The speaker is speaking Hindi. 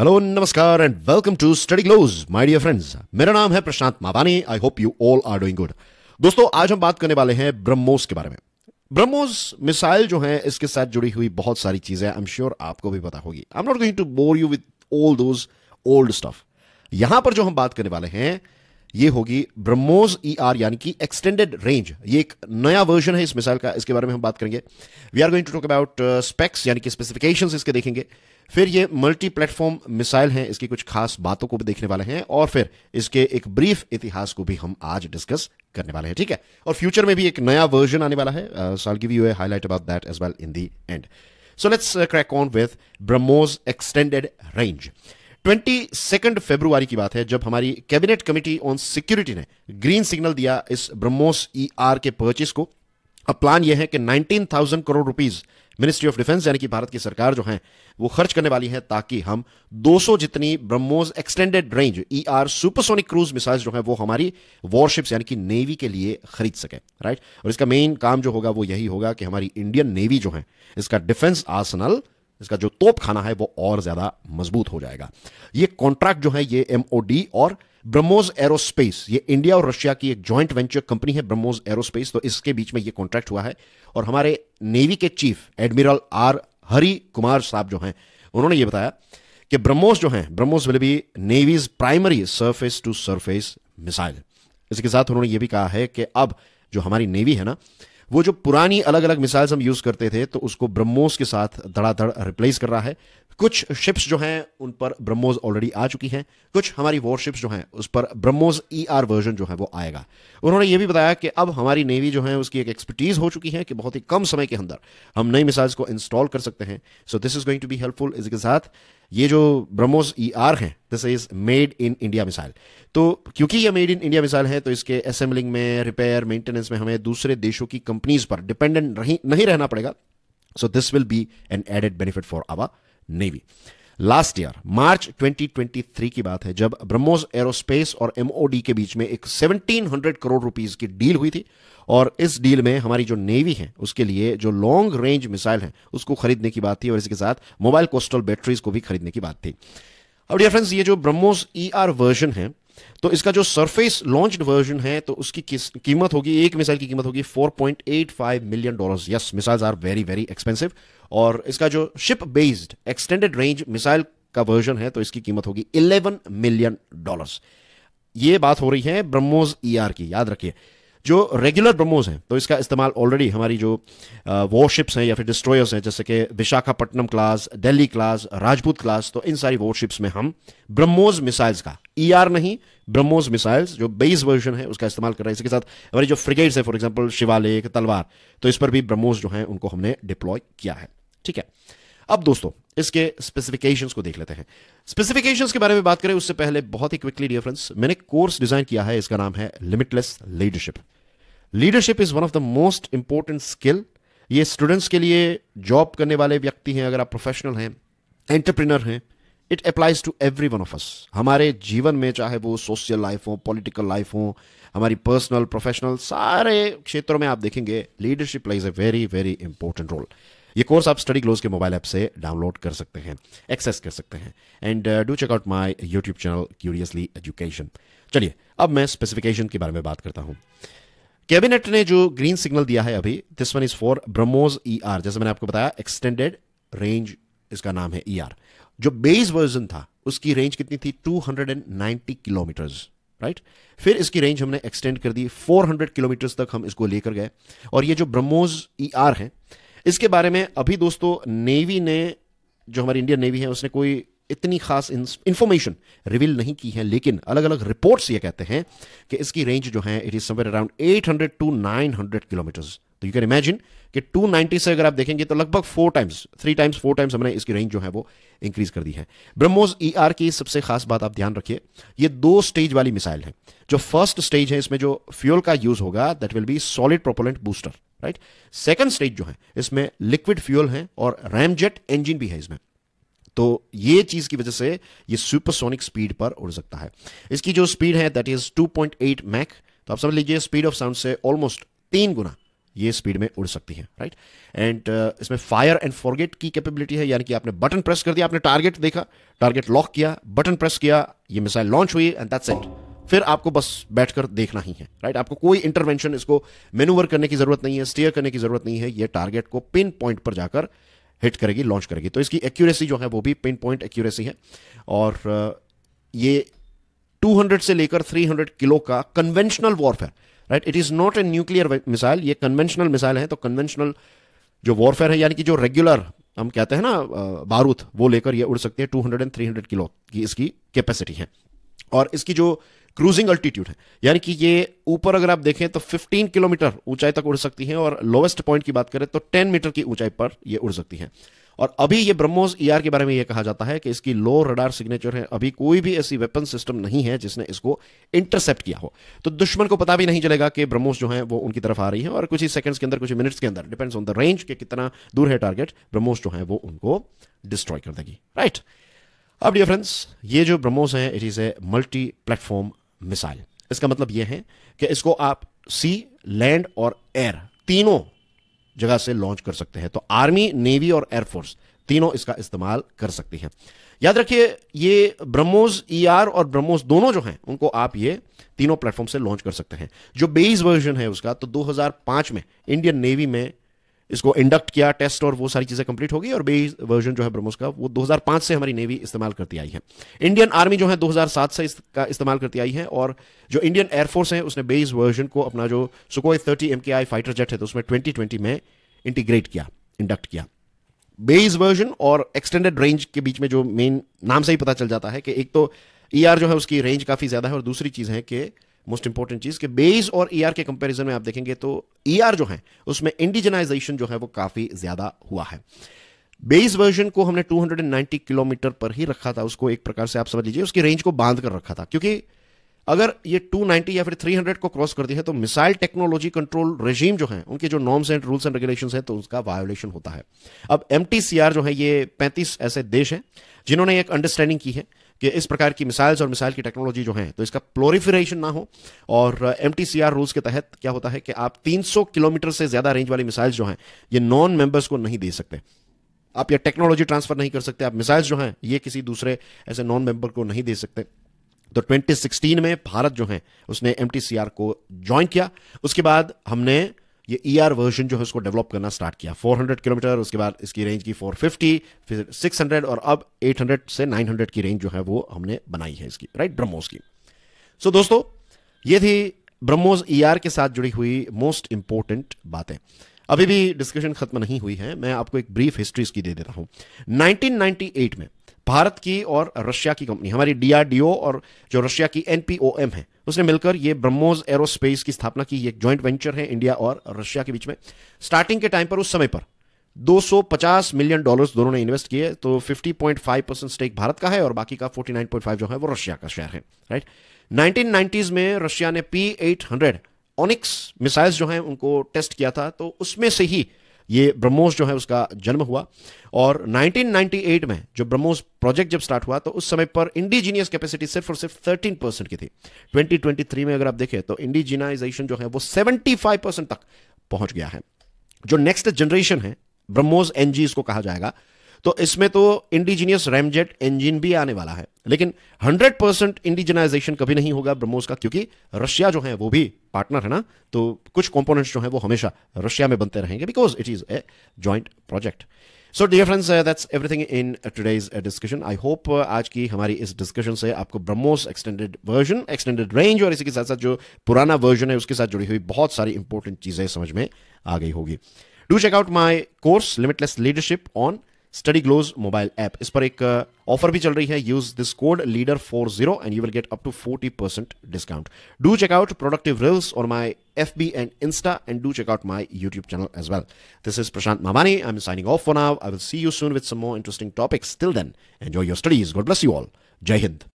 हेलो नमस्कार and welcome to study close my dear friends मेरा नाम है Prashant Mavani I hope you all are doing good दोस्तों आज हम बात करने वाले हैं ब्रह्मोस के बारे में ब्रह्मोस मिसाइल जो है इसके साथ जुड़ी हुई बहुत सारी चीजें आई एम श्योर आपको भी पता होगी I am not going to bore you with all old stuff यहां पर जो हम बात करने वाले हैं ये होगी ब्रह्मोस ई आर यानी कि एक्सटेंडेड रेंज ये एक नया वर्जन है इस मिसाइल का इसके बारे में हम बात करेंगे we are going to talk about specs यानी कि स्पेसिफिकेशन इसके देखेंगे फिर ये मल्टी प्लेटफॉर्म मिसाइल है इसकी कुछ खास बातों को भी देखने वाले हैं और फिर इसके एक ब्रीफ इतिहास को भी हम आज डिस्कस करने वाले हैं ठीक है और फ्यूचर में भी एक नया वर्जन आने वाला है so I give you highlight about that as well in the end so let's crack on with BrahMos extended range twenty second February की बात है जब हमारी कैबिनेट कमेटी ऑन सिक्योरिटी ने ग्रीन सिग्नल दिया इस ब्रह्मोस ई आर के परचेस को अब प्लान यह है कि 19,000 crore rupees ministry of defence यानी कि भारत की सरकार जो है वो खर्च करने वाली है ताकि हम 200 जितनी BrahMos extended range E R supersonic cruise missile जो है वो हमारी वॉरशिप्स यानी कि नेवी के लिए खरीद सके राइट और इसका मेन काम जो होगा वो यही होगा कि हमारी इंडियन नेवी जो है इसका डिफेंस आसनल इसका जो तोप खाना है वो और ज्यादा मजबूत हो जाएगा ये कॉन्ट्रैक्ट जो है ये एमओडी और ब्रह्मोज एरोस्पेस ये इंडिया और रशिया की एक ज्वाइंट वेंचर कंपनी है ब्रह्मोज एरोस्पेस तो इसके बीच में ये कॉन्ट्रैक्ट हुआ है और हमारे नेवी के chief admiral R Hari Kumar साहब जो हैं उन्होंने ये बताया कि ब्रह्मोस जो हैं BrahMos will be navy's primary surface to surface missile इसके साथ उन्होंने ये भी कहा है कि अब जो हमारी नेवी है ना वो जो पुरानी अलग अलग मिसाइल्स हम यूज़ करते थे तो उसको ब्रह्मोस के साथ धड़ाधड़ रिप्लेस कर रहा है कुछ शिप्स जो हैं उन पर ब्रह्मोस ऑलरेडी आ चुकी हैं कुछ हमारी वॉरशिप्स जो हैं उस पर ब्रह्मोस ई आर वर्जन जो है वो आएगा उन्होंने ये भी बताया कि अब हमारी नेवी जो है उसकी एक एक्सपर्टीज़ हो चुकी है कि बहुत ही कम समय के अंदर हम नई मिसाइल्स को इंस्टॉल कर सकते हैं so this is going to be helpful इसके साथ ये जो ब्रह्मोस ई आर हैं this is made in India missile तो क्योंकि ये मेड इन इंडिया मिसाइल है तो इसके असेंबलिंग में रिपेयर मेंटेनेंस में हमें दूसरे देशों की कंपनीज पर डिपेंडेंट नहीं रहना पड़ेगा so this will be an added benefit for our navy last year March 2023 की बात है जब ब्रह्मोस एरोस्पेस और एमओडी के बीच में एक 1700 करोड़ रुपीस की डील हुई थी और इस डील में हमारी जो नेवी है उसके लिए जो लॉन्ग रेंज मिसाइल है उसको खरीदने की बात थी और इसके साथ मोबाइल कोस्टल बैटरीज को भी खरीदने की बात थी अब डियर फ्रेंड्स ये जो ब्रह्मोस ई e वर्जन है तो इसका जो सरफेस लॉन्च वर्जन है तो उसकी कीमत होगी एक मिसाइल की कीमत होगी 4.85 million dollars yes missiles are very very expensive और इसका जो ship based extended range missile का वर्जन है तो इसकी कीमत होगी 11 मिलियन डॉलर्स ये बात हो रही है ब्रह्मोस ईआर e की याद रखिए जो रेगुलर ब्रह्मोस हैं तो इसका इस्तेमाल ऑलरेडी हमारी जो वॉरशिप्स uh, हैं या फिर डिस्ट्रॉयर्स हैं जैसे कि Visakhapatnam class Delhi class Rajput class तो इन सारी वॉरशिप्स में हम ब्रह्मोस मिसाइल्स का ई e ER नहीं ब्रह्मोस मिसाइल्स जो बेस वर्जन है उसका इस्तेमाल कर रहे हैं इसके साथ हमारी जो फ्रिगेट्स है फॉर एग्जाम्पल शिवालेख तलवार तो इस पर भी ब्रह्मोस जो है उनको हमने डिप्लॉय किया है ठीक है अब दोस्तों इसके स्पेसिफिकेशंस को देख लेते हैं स्पेसिफिकेशंस के बारे में बात करें उससे पहले बहुत ही क्विकली डिफरेंस मैंने कोर्स डिजाइन किया है इसका नाम है limitless leadership leadership is one of the most important skill ये स्टूडेंट्स के लिए जॉब करने वाले व्यक्ति हैं अगर आप प्रोफेशनल हैं एंटरप्रिनर हैं it applies to every one of us हमारे जीवन में चाहे वो सोशल लाइफ हो पॉलिटिकल लाइफ हो हमारी पर्सनल प्रोफेशनल सारे क्षेत्रों में आप देखेंगे leadership plays a very very important role ये कोर्स आप स्टडी क्लोज के मोबाइल ऐप से डाउनलोड कर सकते हैं एक्सेस कर सकते हैं and do check out my YouTube channel curiously education चलिए अब मैं स्पेसिफिकेशन के बारे में बात करता हूँ कैबिनेट ने जो ग्रीन सिग्नल दिया है अभी this one is for BrahMos E R जैसे मैंने आपको बताया एक्सटेंडेड रेंज इसका नाम है ई e आर जो बेस वर्जन था उसकी रेंज कितनी थी 290 किलोमीटर राइट फिर इसकी रेंज हमने एक्सटेंड कर दी 400 किलोमीटर तक हम इसको लेकर गए और ये जो ब्रह्मोज ई आर है इसके बारे में अभी दोस्तों नेवी ने जो हमारी इंडियन नेवी है उसने कोई इतनी खास इंफॉर्मेशन रिवील नहीं की है लेकिन अलग अलग रिपोर्ट्स ये कहते हैं कि इसकी रेंज जो है it is somewhere around 800 to 900 kilometres तो यू कैन इमेजिन कि 290 से अगर आप देखेंगे तो लगभग four times three times four times हमने इसकी रेंज जो है वो इंक्रीज कर दी है ब्रह्मोस ई ER की सबसे खास बात आप ध्यान रखिए ये दो स्टेज वाली मिसाइल है जो फर्स्ट स्टेज है इसमें जो फ्यूल का यूज होगा that will be solid propellant booster right second stage जो है इसमें लिक्विड फ्यूल है और रैमजेट इंजिन भी है इसमें तो ये चीज की वजह से ये सुपरसोनिक स्पीड पर उड़ सकता है इसकी जो स्पीड है दैट इज 2.8 मैक तो आप समझ लीजिए स्पीड ऑफ साउंड से ऑलमोस्ट तीन गुना ये स्पीड में उड़ सकती है राइट एंड uh, इसमें फायर एंड फॉरगेट की कैपेबिलिटी है यानी कि आपने बटन प्रेस कर दिया आपने टारगेट देखा टारगेट लॉक किया बटन प्रेस किया ये मिसाइल लॉन्च हुई एंड दैट्स इट फिर आपको बस बैठकर देखना ही है राइट आपको कोई इंटरवेंशन इसको मेनूवर करने की जरूरत नहीं है स्टेयर करने की जरूरत नहीं है ये टारगेट को पिन पॉइंट पर जाकर हिट करेगी लॉन्च करेगी तो इसकी एक्यूरेसी जो है वो भी पिन पॉइंट एक्यूरेसी है और ये 200 से लेकर 300 किलो का conventional warfare right it is not a nuclear missile ये कन्वेंशनल मिसाइल है तो कन्वेंशनल जो वॉरफेयर है यानी कि जो रेगुलर हम कहते हैं ना बारूद वो लेकर ये उड़ सकती है 200 एंड 300 किलो की इसकी कैपेसिटी है और इसकी जो क्रूजिंग अल्टीट्यूड है यानी कि ये ऊपर अगर आप देखें तो 15 किलोमीटर ऊंचाई तक उड़ सकती हैं और लोवेस्ट पॉइंट की बात करें तो 10 मीटर की ऊंचाई पर ये उड़ सकती हैं और अभी ये ब्रह्मोस ई e के बारे में ये कहा जाता है कि इसकी लो रडार सिग्नेचर है अभी कोई भी ऐसी वेपन सिस्टम नहीं है जिसने इसको इंटरसेप्ट किया हो तो दुश्मन को पता भी नहीं चलेगा कि ब्रह्मोस जो है वो उनकी तरफ आ रही है और कुछ ही सेकंड्स के अंदर कुछ मिनट्स के अंदर डिपेंड्स ऑन द रेंज के कितना दूर है टारगेट ब्रह्मोस जो है वो उनको डिस्ट्रॉय कर देगी राइट अब डियर फ्रेंड्स ये जो ब्रह्मोस है it is a multi platform missile इसका मतलब यह है कि इसको आप सी लैंड और एयर तीनों जगह से लॉन्च कर सकते हैं तो आर्मी नेवी और एयरफोर्स तीनों इसका इस्तेमाल कर सकती है याद रखिए ये ब्रह्मोस ईआर और ब्रह्मोस दोनों जो हैं उनको आप ये तीनों प्लेटफॉर्म से लॉन्च कर सकते हैं जो बेस वर्जन है उसका तो 2005 में इंडियन नेवी में इसको इंडक्ट किया टेस्ट और वो सारी चीज़ें कंप्लीट हो गई और बेस वर्जन जो है ब्रह्मोस का वो 2005 से हमारी नेवी इस्तेमाल करती आई है इंडियन आर्मी जो है 2007 से इसका इस्तेमाल करती आई है और जो इंडियन एयरफोर्स है उसने बेस वर्जन को अपना जो Sukhoi thirty M fighter jet है तो उसमें ट्वेंटी में इंटीग्रेट किया इंडक्ट किया बेस वर्जन और एक्सटेंडेड रेंज के बीच में जो मेन नाम से ही पता चल जाता है कि एक तो ई e ER जो है उसकी रेंज काफ़ी ज़्यादा है और दूसरी चीज़ है कि मोस्ट इंपॉर्टेंट चीज़ कि बेस और ई e ER के कंपैरिजन में आप देखेंगे तो ई e ER जो है उसमें इंडिजनाइजेशन जो है वो काफ़ी ज़्यादा हुआ है बेस वर्जन को हमने 290 किलोमीटर पर ही रखा था उसको एक प्रकार से आप समझ लीजिए उसकी रेंज को बांध कर रखा था क्योंकि अगर ये 290 या फिर 300 को क्रॉस करती है तो मिसाइल टेक्नोलॉजी कंट्रोल रेजीम जो है उनके जो norms and rules and regulation है तो उसका वायोलेशन होता है अब एम जो है ये 35 ऐसे देश हैं जिन्होंने एक अंडरस्टैंडिंग की है कि इस प्रकार की मिसाइल्स और मिसाइल की टेक्नोलॉजी जो है तो इसका प्लोरिफिरेशन ना हो और एम uh, रूल्स के तहत क्या होता है कि आप 300 किलोमीटर से ज़्यादा रेंज वाली मिसाइल्स जो हैं ये नॉन मेंबर्स को नहीं दे सकते आप ये टेक्नोलॉजी ट्रांसफर नहीं कर सकते आप मिसाइल्स जो हैं ये किसी दूसरे ऐसे नॉन मेंबर को नहीं दे सकते तो 2016 में भारत जो है उसने एम को ज्वाइन किया उसके बाद हमने ये ई ER वर्जन जो है उसको डेवलप करना स्टार्ट किया 400 किलोमीटर उसके बाद इसकी रेंज की 450 फिर 600 और अब 800 से 900 की रेंज जो है वो हमने बनाई है इसकी राइट ब्रह्मोस की सो so, दोस्तों ये थी ब्रह्मोस ई ER के साथ जुड़ी हुई मोस्ट इंपॉर्टेंट बातें अभी भी डिस्कशन खत्म नहीं हुई है मैं आपको एक ब्रीफ हिस्ट्री इसकी दे देता हूं 1998 में भारत की और रशिया की कंपनी हमारी डीआरडीओ और जो रशिया की एनपीओएम है उसने मिलकर ये ब्रह्मोज एरोस्पेस की स्थापना की एक ज्वाइंट वेंचर है इंडिया और रशिया के बीच में स्टार्टिंग के टाइम पर उस समय पर 250 मिलियन डॉलर्स दोनों ने इन्वेस्ट किए तो 50.5 परसेंट स्टेक भारत का है और बाकी का 49.5 जो है वो रशिया का शेयर है राइट नाइनटीन में रशिया ने पी हंड्रेड ऑनिक्स मिसाइल्स जो हैं उनको टेस्ट किया था तो उसमें से ही ये ब्रह्मोस जो है उसका जन्म हुआ और 1998 में जो ब्रह्मोस प्रोजेक्ट जब स्टार्ट हुआ तो उस समय पर इंडिजीनियस कैपेसिटी सिर्फ और सिर्फ 13 परसेंट की थी 2023 में अगर आप देखें तो इंडिजिनाइजेशन जो है वो 75 परसेंट तक पहुंच गया है जो नेक्स्ट जनरेशन है ब्रह्मोस एनजी को कहा जाएगा तो इसमें तो इंडिजीनियस रैमजेट इंजिन भी आने वाला है लेकिन 100 परसेंट इंडिजनाइजेशन कभी नहीं होगा ब्रह्मोस का क्योंकि रशिया जो है वो भी पार्टनर है ना तो कुछ कॉम्पोनेंट्स जो है वो हमेशा रशिया में बनते रहेंगे because it is a joint project so dear friends that's everything in today's discussion I hope आज की हमारी इस डिस्कशन से आपको BrahMos extended version extended range और इसी के साथ साथ जो पुराना वर्जन है उसके साथ जुड़ी हुई बहुत सारी इंपॉर्टेंट चीजें समझ में आ गई होगी do check out my course limitless leadership on study glows mobile app इस पर एक ऑफर uh, भी चल रही है use this code leader four zero and you will get up to forty percent discount do check out productive reels और my F B and insta and do check out my YouTube channel as well this is Prashant Mamani I am signing off for now I will see you soon with some more interesting topics till then enjoy your studies God bless you all जय हिंद